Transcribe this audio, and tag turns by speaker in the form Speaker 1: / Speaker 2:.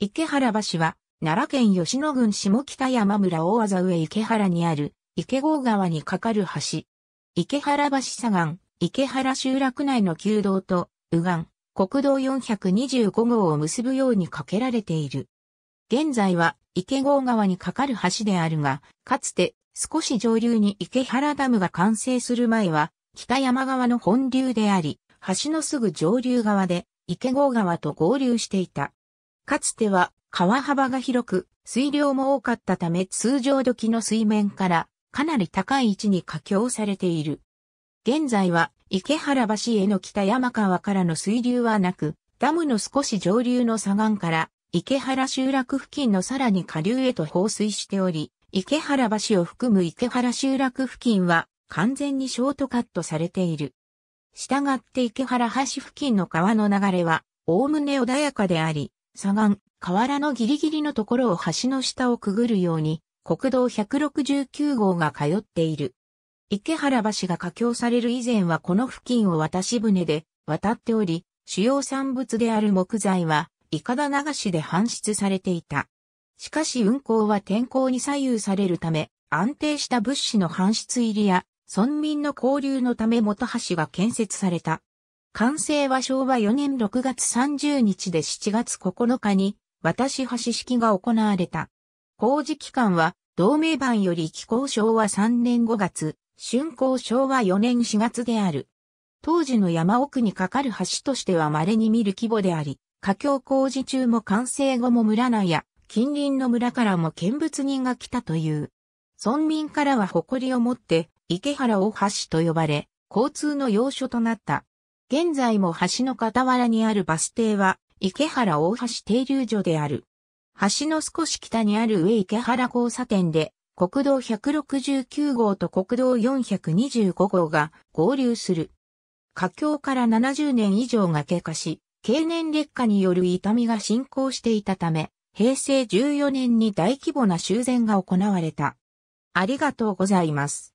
Speaker 1: 池原橋は、奈良県吉野郡下北山村大技上池原にある、池郷川に架かる橋。池原橋左岸、池原集落内の旧道と、右岸、国道425号を結ぶように架けられている。現在は、池郷川に架かる橋であるが、かつて、少し上流に池原ダムが完成する前は、北山川の本流であり、橋のすぐ上流側で、池郷川と合流していた。かつては川幅が広く、水量も多かったため通常時の水面からかなり高い位置に架橋されている。現在は池原橋への北山川からの水流はなく、ダムの少し上流の左岸から池原集落付近のさらに下流へと放水しており、池原橋を含む池原集落付近は完全にショートカットされている。したがって池原橋付近の川の流れは、おおむね穏やかであり、左岸、河原のギリギリのところを橋の下をくぐるように、国道169号が通っている。池原橋が架橋される以前はこの付近を渡し船で渡っており、主要産物である木材は、いかだ流しで搬出されていた。しかし運行は天候に左右されるため、安定した物資の搬出入りや、村民の交流のため元橋が建設された。完成は昭和4年6月30日で7月9日に渡橋式が行われた。工事期間は同名版より気候昭和3年5月、竣工昭和4年4月である。当時の山奥に架かる橋としては稀に見る規模であり、架橋工事中も完成後も村内や近隣の村からも見物人が来たという。村民からは誇りを持って池原大橋と呼ばれ、交通の要所となった。現在も橋の傍らにあるバス停は、池原大橋停留所である。橋の少し北にある上池原交差点で、国道169号と国道425号が合流する。火境から70年以上が経過し、経年劣化による痛みが進行していたため、平成14年に大規模な修繕が行われた。ありがとうございます。